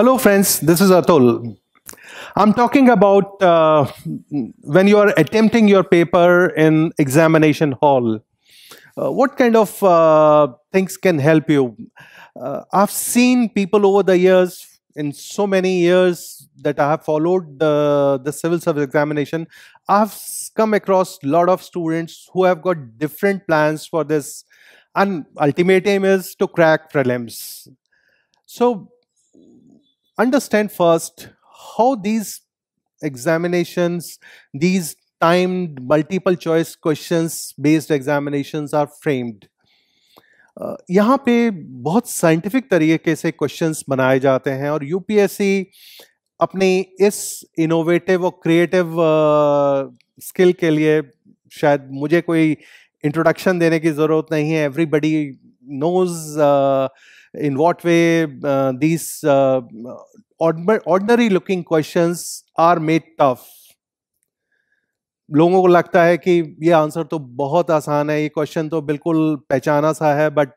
Hello friends, this is Atul. I'm talking about uh, when you are attempting your paper in examination hall. Uh, what kind of uh, things can help you? Uh, I've seen people over the years, in so many years that I have followed the, the civil service examination, I've come across a lot of students who have got different plans for this and ultimate aim is to crack prelims. So understand first how these examinations, these timed multiple choice questions based examinations are framed. Uh, यहाँ पे बहुत scientific तरीके से questions बनाए जाते हैं और UPSC अपनी इस इनोवेटिव और क्रिएटिव स्किल के लिए शायद मुझे कोई इंट्रोडक्शन देने की ज़रूरत नहीं है everybody knows in what way uh, these uh, ordinary looking questions are made tough लोगों को लगता है कि ये आंसर तो बहुत आसान है ये क्वेश्चन तो बिल्कुल पहचाना सा है बट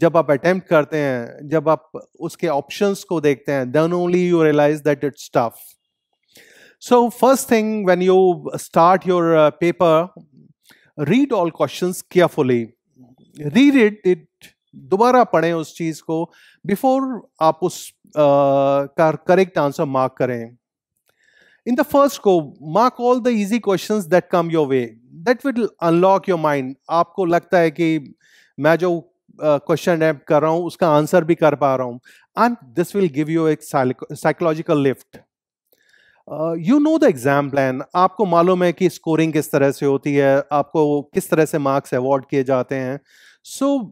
जब आप अटेम्प्ट करते हैं जब आप उसके ऑप्शंस को देखते हैं then only you realise that it's tough so first thing when you start your paper read all questions carefully read it it दोबारा पढ़ें उस चीज़ को बिफोर आप उस का करेक्ट आंसर मार्क करें इन द फर्स्ट को mark all the easy questions that come your way that will unlock your mind आपको लगता है कि मैं जो क्वेश्चन uh, एप कर रहा हूं उसका आंसर भी कर पा रहा हूं and this will give you एक psychological lift you know the exam plan आपको मालूम है कि स्कोरिंग किस तरह से होती है आपको किस तरह से मार्क्स अवॉर्ड किए जाते हैं so so,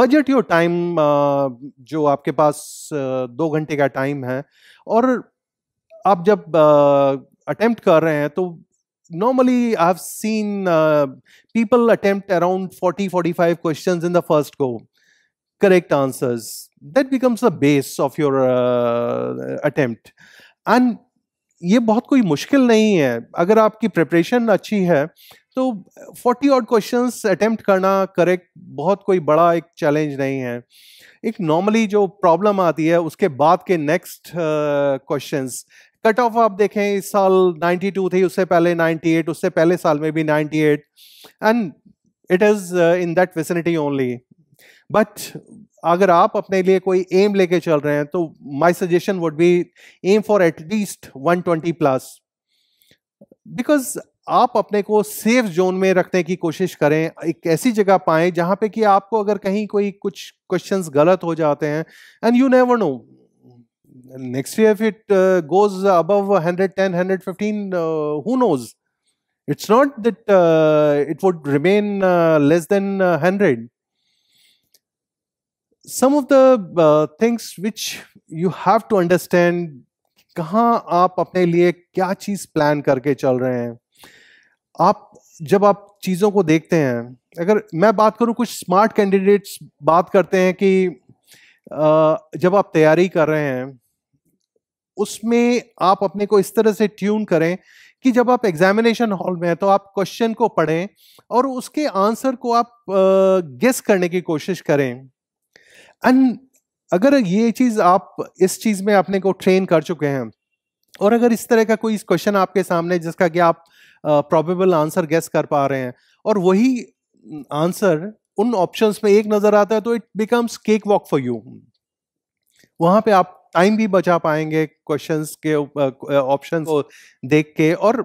budget your time जो आपके पास दो घंटे का टाइम है और आप जब अटेम्प्ट कर रहे हैं तो normally i've seen uh, people attempt around 40 45 questions in the first go correct answers that becomes the base of your uh, attempt and ये बहुत कोई मुश्किल नहीं है अगर आपकी प्रिपरेशन अच्छी है तो फोर्टी ऑड क्वेश्चन अटेम्प्ट करना करेक्ट बहुत कोई बड़ा एक चैलेंज नहीं है एक नॉर्मली जो प्रॉब्लम आती है उसके बाद के नेक्स्ट क्वेश्चन कट ऑफ आप देखें इस साल 92 थी उससे पहले 98 उससे पहले साल में भी 98 and it is in that facility only but अगर आप अपने लिए कोई एम लेके चल रहे हैं तो my suggestion would be aim for at least 120 plus because आप अपने को सेफ जोन में रखने की कोशिश करें एक ऐसी जगह पाएं जहां पे कि आपको अगर कहीं कोई कुछ क्वेश्चंस गलत हो जाते हैं and you never know next year it goes above hundred ten hundred fifteen who knows it's not that it would remain less than hundred some of the things which you have to understand कहाँ आप अपने लिए क्या चीज़ plan करके चल रहे हैं आप जब आप चीज़ों को देखते हैं अगर मैं बात करूं कुछ स्मार्ट कैंडिडेट्स बात करते हैं कि जब आप तैयारी कर रहे हैं उसमें आप अपने को इस तरह से ट्यून करें कि जब आप एग्जामिनेशन हॉल में हैं तो आप क्वेश्चन को पढ़ें और उसके आंसर को आप गेस करने की कोशिश करें एंड अगर ये चीज़ आप इस चीज़ में अपने को ट्रेन कर चुके हैं और अगर इस तरह का कोई क्वेश्चन आपके सामने जिसका कि आप प्रॉबेबल आंसर गेस कर पा रहे हैं और वही आंसर उन ऑप्शंस में एक नज़र आता है तो it becomes cakewalk for you वहां पे आप टाइम भी बचा पाएंगे क्वेश्चंस के ऑप्शन को देख के और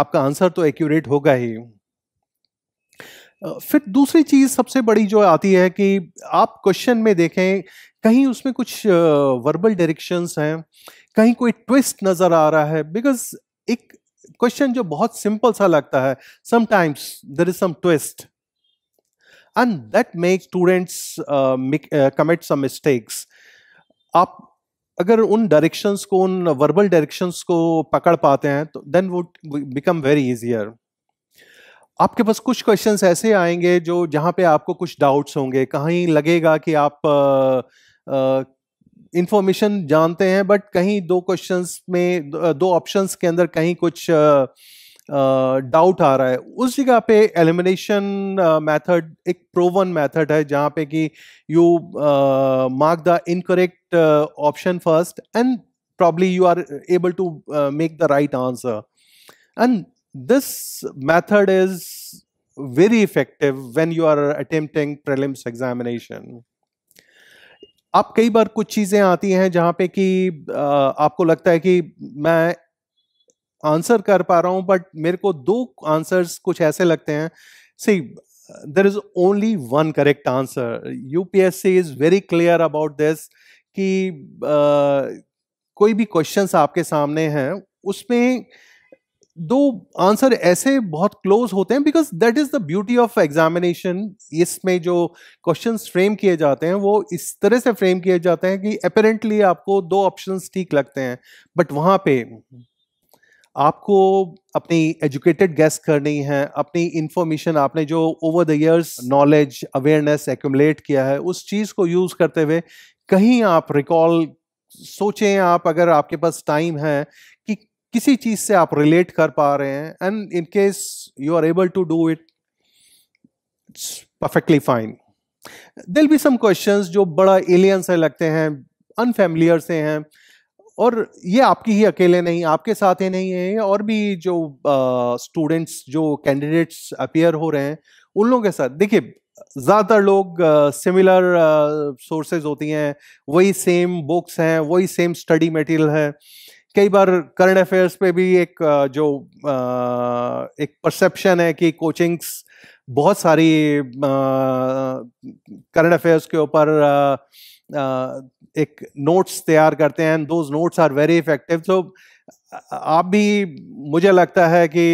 आपका आंसर तो एक्यूरेट होगा ही फिर दूसरी चीज सबसे बड़ी जो आती है कि आप क्वेश्चन में देखें कहीं उसमें कुछ वर्बल डायरेक्शंस हैं कहीं कोई ट्विस्ट नज़र आ रहा है बिकॉज एक क्वेश्चन जो बहुत सिंपल सा लगता है sometimes there is some twist and that make students commit some mistakes आप अगर उन डायरेक्शंस को उन वर्बल डायरेक्शंस को पकड़ पाते हैं तो then would become very easier आपके पास कुछ क्वेश्चंस ऐसे आएंगे जो जहां पे आपको कुछ डाउट्स होंगे कहीं लगेगा कि आप आ, uh, आ, uh, इन्फॉर्मेशन जानते हैं बट कहीं दो क्वेश्चन में दो ऑप्शन के अंदर कहीं कुछ डाउट आ रहा है उस जगह पे एलिमिनेशन मेथड एक प्रोवन मेथड है जहाँ पे कि you mark the incorrect option first and probably you are able to make the right answer and this method is very effective when you are attempting prelims examination आप कई बार कुछ चीज़ें आती हैं जहां पे कि आपको लगता है कि मैं आंसर कर पा रहा हूं बट मेरे को दो आंसर्स कुछ ऐसे लगते हैं see there is only one correct answer UPSC is very clear about this कि uh, कोई भी क्वेश्चंस आपके सामने हैं उसमें दो आंसर ऐसे बहुत क्लोज होते हैं because that is the beauty of examination इसमें जो क्वेश्चंस फ्रेम किए जाते हैं वो इस तरह से फ्रेम किए जाते हैं कि अपेरेंटली आपको दो ऑप्शंस ठीक लगते हैं बट वहाँ पे आपको अपनी एजुकेटेड गेस्ट करनी है अपनी इंफॉर्मेशन आपने जो over the years knowledge awareness accumulate किया है उस चीज़ को यूज़ करते हुए कहीं आप रिकॉल सोचें आप अगर आपके पास टाइम है कि किसी चीज से आप रिलेट कर पा रहे हैं and in case you are able to do it perfectly fine there'll be some questions जो बड़ा एलियन से लगते हैं अनफेमिलियर से हैं और ये आपकी ही अकेले नहीं आपके साथ ही नहीं है और भी जो स्टूडेंट्स uh, जो कैंडिडेट्स अपियर हो रहे हैं उन लोगों के साथ देखिए ज़्यादातर लोग सिमिलर uh, सोर्सेज uh, होती हैं वही सेम बुक्स हैं वही सेम स्टडी मटेरियल है कई बार करंट अफेयर्स पे भी एक जो एक परसेप्शन है कि कोचिंग्स बहुत सारी करंट अफेयर्स के ऊपर एक नोट्स तैयार करते हैं and those notes are very effective तो आप भी मुझे लगता है कि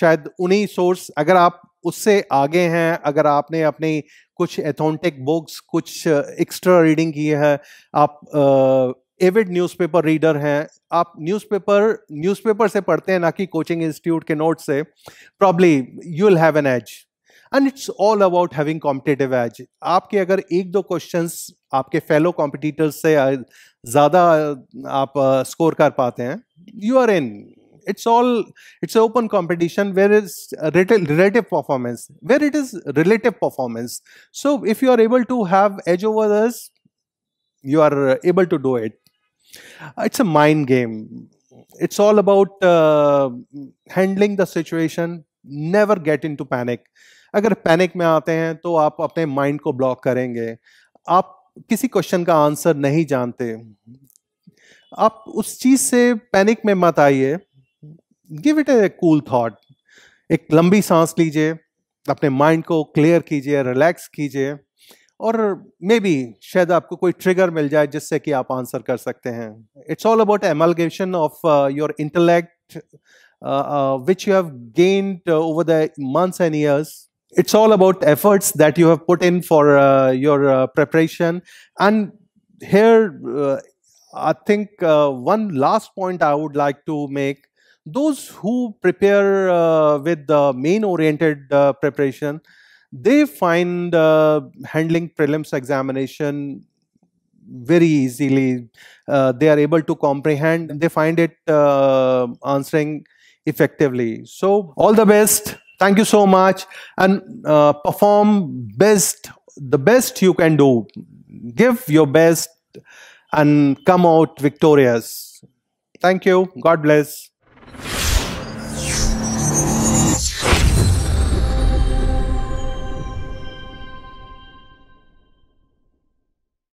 शायद उन्हीं सोर्स अगर आप उससे आगे हैं अगर आपने अपनी कुछ एथोंटिक बुक्स कुछ एक्स्ट्रा रीडिंग की है आप एविड पेपर रीडर हैं आप न्यूज पेपर न्यूज पेपर से पढ़ते हैं ना कि कोचिंग इंस्टीट्यूट के नोट से probably you will have an edge and it's all about having competitive edge आपके अगर एक दो क्वेश्चन आपके फेलो कॉम्पिटिटर्स से ज़्यादा आप स्कोर कर पाते हैं you are in it's all it's open competition where is relative performance where it is relative performance so if you are able to have edge over this you are able to do it It's a mind game. It's all about uh, handling the situation. Never get into panic. अगर panic में आते हैं तो आप अपने mind को block करेंगे आप किसी क्वेश्चन का आंसर नहीं जानते आप उस चीज से पैनिक में मत आइए give it a cool thought एक लंबी सांस लीजिए अपने माइंड को क्लियर कीजिए रिलैक्स कीजिए और मे बी शायद आपको कोई ट्रिगर मिल जाए जिससे कि आप आंसर कर सकते हैं it's all about amalgamation of your intellect which you have gained over the months and years it's all about efforts that you have put in for your preparation and here I think one last point I would like to make those who prepare with the main oriented preparation they find uh, handling prelims examination very easily. Uh, they are able to comprehend. They find it uh, answering effectively. So all the best. Thank you so much and uh, perform best, the best you can do. Give your best and come out victorious. Thank you. God bless.